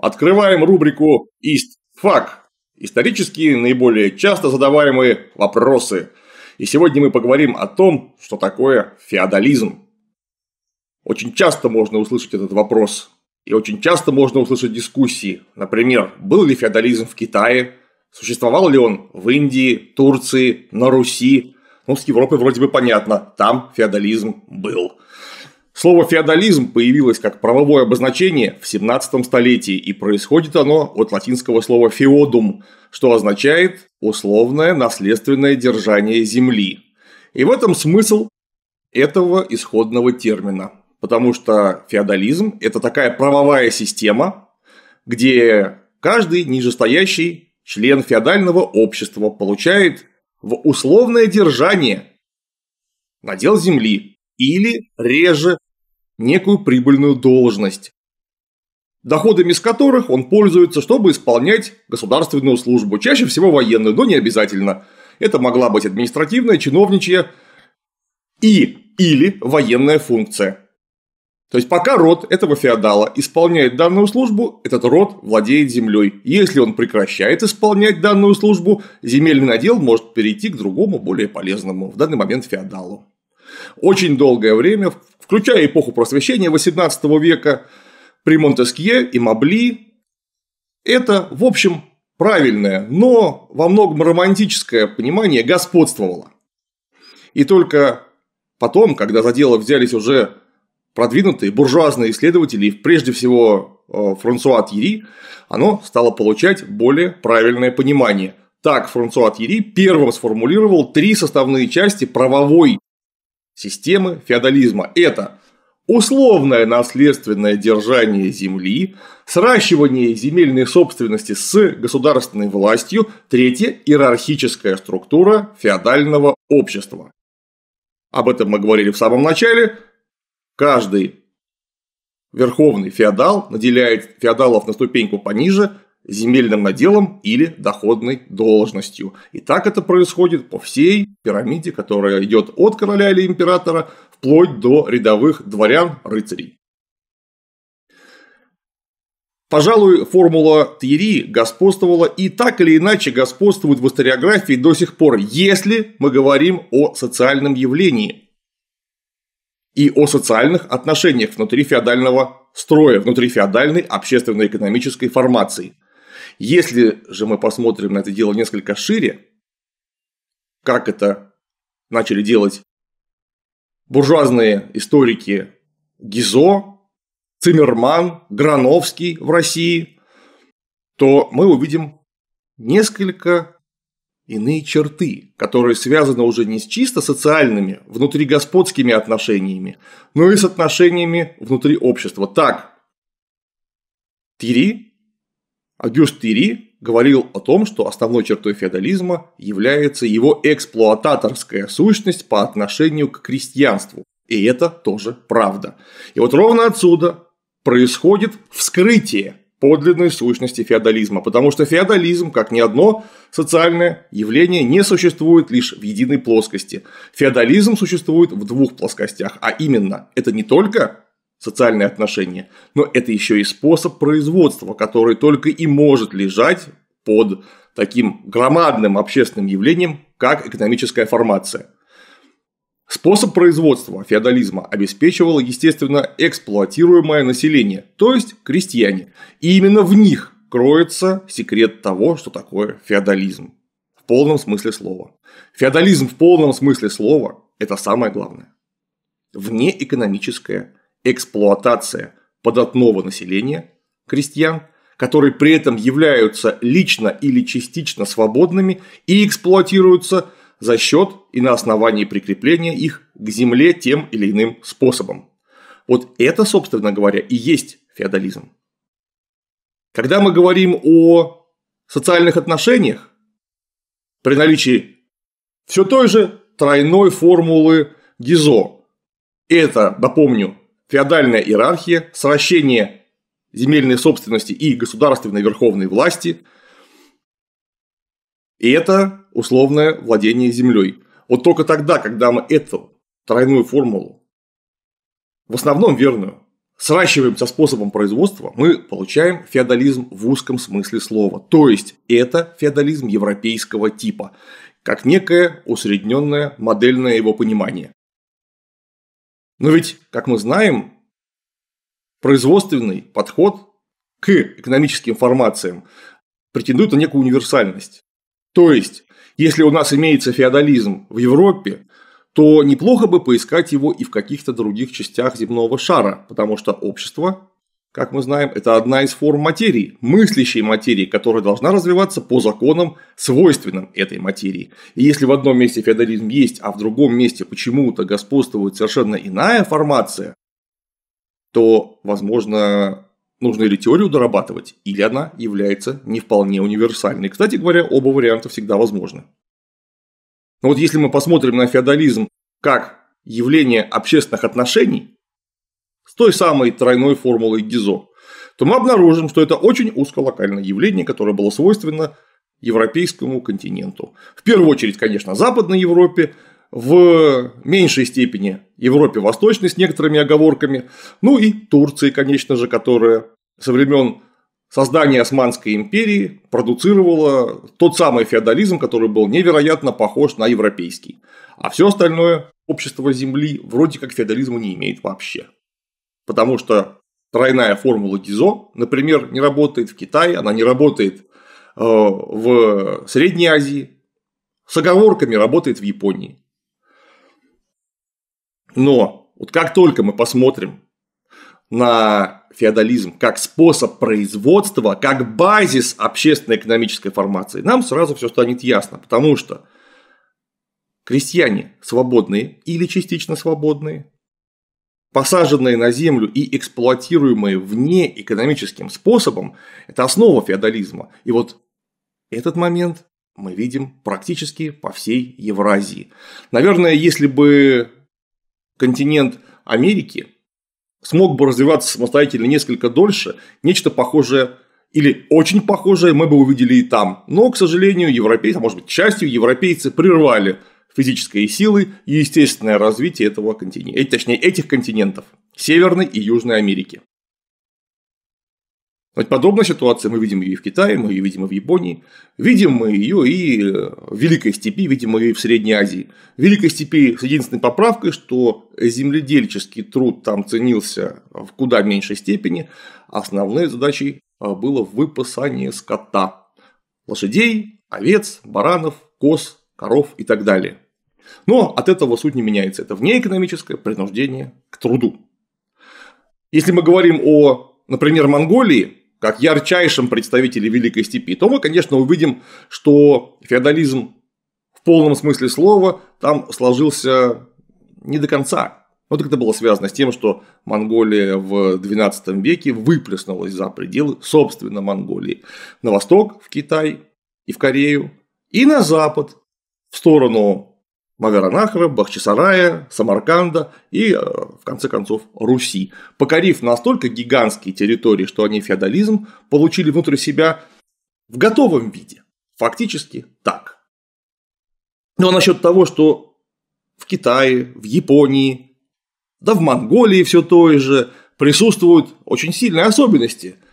Открываем рубрику «Ист фак» – исторические наиболее часто задаваемые вопросы. И сегодня мы поговорим о том, что такое феодализм. Очень часто можно услышать этот вопрос. И очень часто можно услышать дискуссии. Например, был ли феодализм в Китае? Существовал ли он в Индии, Турции, на Руси? Ну, с Европой вроде бы понятно, там феодализм был – Слово «феодализм» появилось как правовое обозначение в 17 столетии, и происходит оно от латинского слова «феодум», что означает «условное наследственное держание земли». И в этом смысл этого исходного термина, потому что феодализм – это такая правовая система, где каждый нижестоящий член феодального общества получает в условное держание надел земли или реже некую прибыльную должность, доходами из которых он пользуется, чтобы исполнять государственную службу, чаще всего военную, но не обязательно. Это могла быть административная, чиновничья и или военная функция. То есть пока род этого феодала исполняет данную службу, этот род владеет землей. Если он прекращает исполнять данную службу, земельный надел может перейти к другому, более полезному, в данный момент феодалу. Очень долгое время включая эпоху просвещения XVIII века, при Монтескье и Мабли. Это, в общем, правильное, но во многом романтическое понимание господствовало. И только потом, когда за дело взялись уже продвинутые буржуазные исследователи, и прежде всего э, Франсуа Тьери, оно стало получать более правильное понимание. Так Франсуа Тьери первым сформулировал три составные части правовой системы феодализма. Это условное наследственное держание земли, сращивание земельной собственности с государственной властью, третье – иерархическая структура феодального общества. Об этом мы говорили в самом начале. Каждый верховный феодал наделяет феодалов на ступеньку пониже земельным наделом или доходной должностью. И так это происходит по всей пирамиде, которая идет от короля или императора вплоть до рядовых дворян, рыцарей. Пожалуй, формула Тьери господствовала и так или иначе господствует в историографии до сих пор, если мы говорим о социальном явлении и о социальных отношениях внутри феодального строя, внутри феодальной общественно-экономической формации. Если же мы посмотрим на это дело несколько шире, как это начали делать буржуазные историки Гизо, Циммерман, Грановский в России, то мы увидим несколько иные черты, которые связаны уже не с чисто социальными, внутригосподскими отношениями, но и с отношениями внутри общества. Так, Тири Агюстери говорил о том, что основной чертой феодализма является его эксплуататорская сущность по отношению к крестьянству. И это тоже правда. И вот ровно отсюда происходит вскрытие подлинной сущности феодализма, потому что феодализм, как ни одно социальное явление, не существует лишь в единой плоскости. Феодализм существует в двух плоскостях, а именно это не только социальные отношения, но это еще и способ производства, который только и может лежать под таким громадным общественным явлением, как экономическая формация. Способ производства феодализма обеспечивало, естественно, эксплуатируемое население, то есть крестьяне. И именно в них кроется секрет того, что такое феодализм. В полном смысле слова. Феодализм в полном смысле слова – это самое главное. Внеэкономическое эксплуатация податного населения, крестьян, которые при этом являются лично или частично свободными и эксплуатируются за счет и на основании прикрепления их к земле тем или иным способом. Вот это, собственно говоря, и есть феодализм. Когда мы говорим о социальных отношениях, при наличии все той же тройной формулы ГИЗО. Это, напомню, феодальная иерархия, сращение земельной собственности и государственной верховной власти. И это условное владение землей. Вот только тогда, когда мы эту тройную формулу, в основном верную, сращиваем со способом производства, мы получаем феодализм в узком смысле слова. То есть это феодализм европейского типа, как некое усредненное модельное его понимание. Но ведь, как мы знаем, производственный подход к экономическим формациям претендует на некую универсальность. То есть, если у нас имеется феодализм в Европе, то неплохо бы поискать его и в каких-то других частях земного шара, потому что общество как мы знаем, это одна из форм материи, мыслящей материи, которая должна развиваться по законам, свойственным этой материи. И если в одном месте феодализм есть, а в другом месте почему-то господствует совершенно иная формация, то, возможно, нужно или теорию дорабатывать, или она является не вполне универсальной. Кстати говоря, оба варианта всегда возможны. Но вот если мы посмотрим на феодализм как явление общественных отношений, с той самой тройной формулой Гизо, то мы обнаружим, что это очень узколокальное явление, которое было свойственно европейскому континенту. В первую очередь, конечно, Западной Европе, в меньшей степени Европе Восточной с некоторыми оговорками, ну и Турции, конечно же, которая со времен создания Османской империи продуцировало тот самый феодализм, который был невероятно похож на европейский. А все остальное общество земли вроде как феодализма не имеет вообще потому что тройная формула дизо, например, не работает в Китае, она не работает э, в Средней Азии, с оговорками работает в Японии. Но вот как только мы посмотрим на феодализм как способ производства, как базис общественной экономической формации, нам сразу все станет ясно, потому что крестьяне свободные или частично свободные, посаженные на землю и эксплуатируемые вне экономическим способом, это основа феодализма. И вот этот момент мы видим практически по всей Евразии. Наверное, если бы континент Америки смог бы развиваться самостоятельно несколько дольше, нечто похожее или очень похожее мы бы увидели и там. Но, к сожалению, европейцы, а может быть, частью европейцы прервали физической силы и естественное развитие этого континента, э, точнее этих континентов – Северной и Южной Америки. Вот подобная ситуация мы видим и в Китае, мы ее видим и в Японии, видим мы ее и э, в Великой степи, видим мы ее и в Средней Азии. В Великой степи с единственной поправкой, что земледельческий труд там ценился в куда меньшей степени, основной задачей э, было выпасание скота – лошадей, овец, баранов, коз, коров и так далее. Но от этого суть не меняется. Это внеэкономическое принуждение к труду. Если мы говорим о, например, Монголии, как ярчайшем представителе Великой Степи, то мы, конечно, увидим, что феодализм в полном смысле слова там сложился не до конца. Вот это было связано с тем, что Монголия в XII веке выплеснулась за пределы, собственно, Монголии. На восток, в Китай и в Корею, и на запад, в сторону Магаранахара, Бахчисарая, Самарканда и, э, в конце концов, Руси, покорив настолько гигантские территории, что они феодализм получили внутрь себя в готовом виде. Фактически так. Но насчет того, что в Китае, в Японии, да в Монголии все то же присутствуют очень сильные особенности –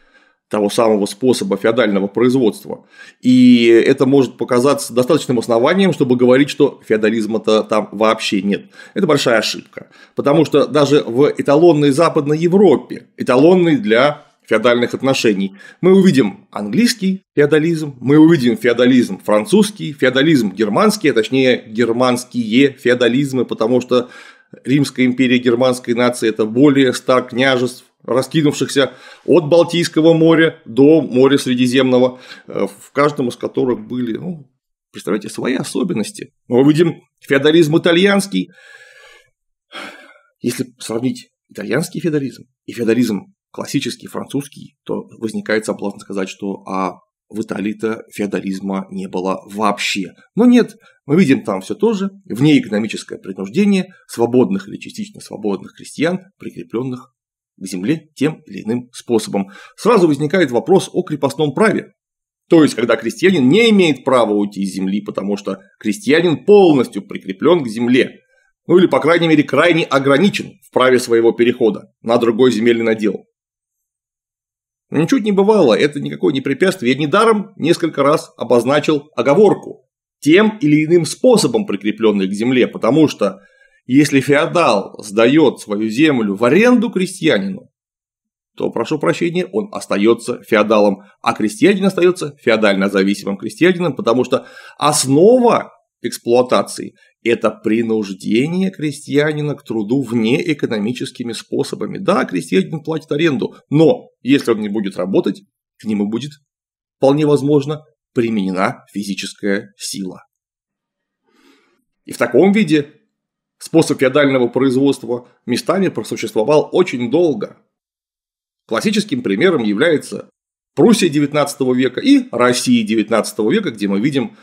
того самого способа феодального производства. И это может показаться достаточным основанием, чтобы говорить, что феодализма-то там вообще нет. Это большая ошибка. Потому что даже в эталонной Западной Европе, эталонной для феодальных отношений. Мы увидим английский феодализм, мы увидим феодализм французский, феодализм германский, а точнее германские феодализмы, потому что Римская империя германской нации – это более 100 княжеств, раскинувшихся от Балтийского моря до моря Средиземного, э, в каждом из которых были, ну, представляете, свои особенности. Мы видим феодализм итальянский. Если сравнить итальянский феодализм и феодализм классический французский, то возникает соблазн сказать, что а в Италии-то феодализма не было вообще. Но нет, мы видим там все то же, вне экономическое принуждение свободных или частично свободных крестьян, прикрепленных к земле тем или иным способом. Сразу возникает вопрос о крепостном праве. То есть, когда крестьянин не имеет права уйти из земли, потому что крестьянин полностью прикреплен к земле. Ну или, по крайней мере, крайне ограничен в праве своего перехода на другой земельный надел. Но ничуть не бывало, это никакое не препятствие. Я недаром несколько раз обозначил оговорку. Тем или иным способом прикрепленный к земле, потому что если феодал сдает свою землю в аренду крестьянину, то, прошу прощения, он остается феодалом, а крестьянин остается феодально зависимым крестьянином, потому что основа эксплуатации – это принуждение крестьянина к труду вне экономическими способами. Да, крестьянин платит аренду, но если он не будет работать, к нему будет, вполне возможно, применена физическая сила. И в таком виде Способ феодального производства местами просуществовал очень долго. Классическим примером является Пруссия XIX века и Россия XIX века, где мы видим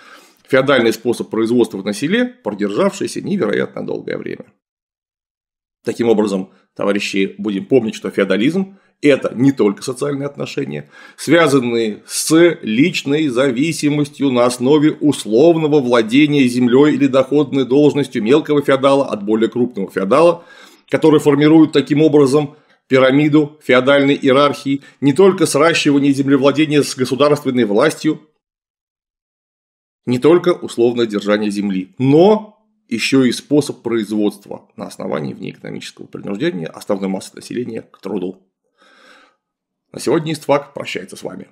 феодальный способ производства на селе, продержавшийся невероятно долгое время. Таким образом, товарищи, будем помнить, что феодализм это не только социальные отношения, связанные с личной зависимостью на основе условного владения землей или доходной должностью мелкого феодала от более крупного феодала, который формирует таким образом пирамиду феодальной иерархии, не только сращивание землевладения с государственной властью, не только условное держание земли, но еще и способ производства на основании внеэкономического принуждения основной массы населения к труду. На сегодня Иствак прощается с вами.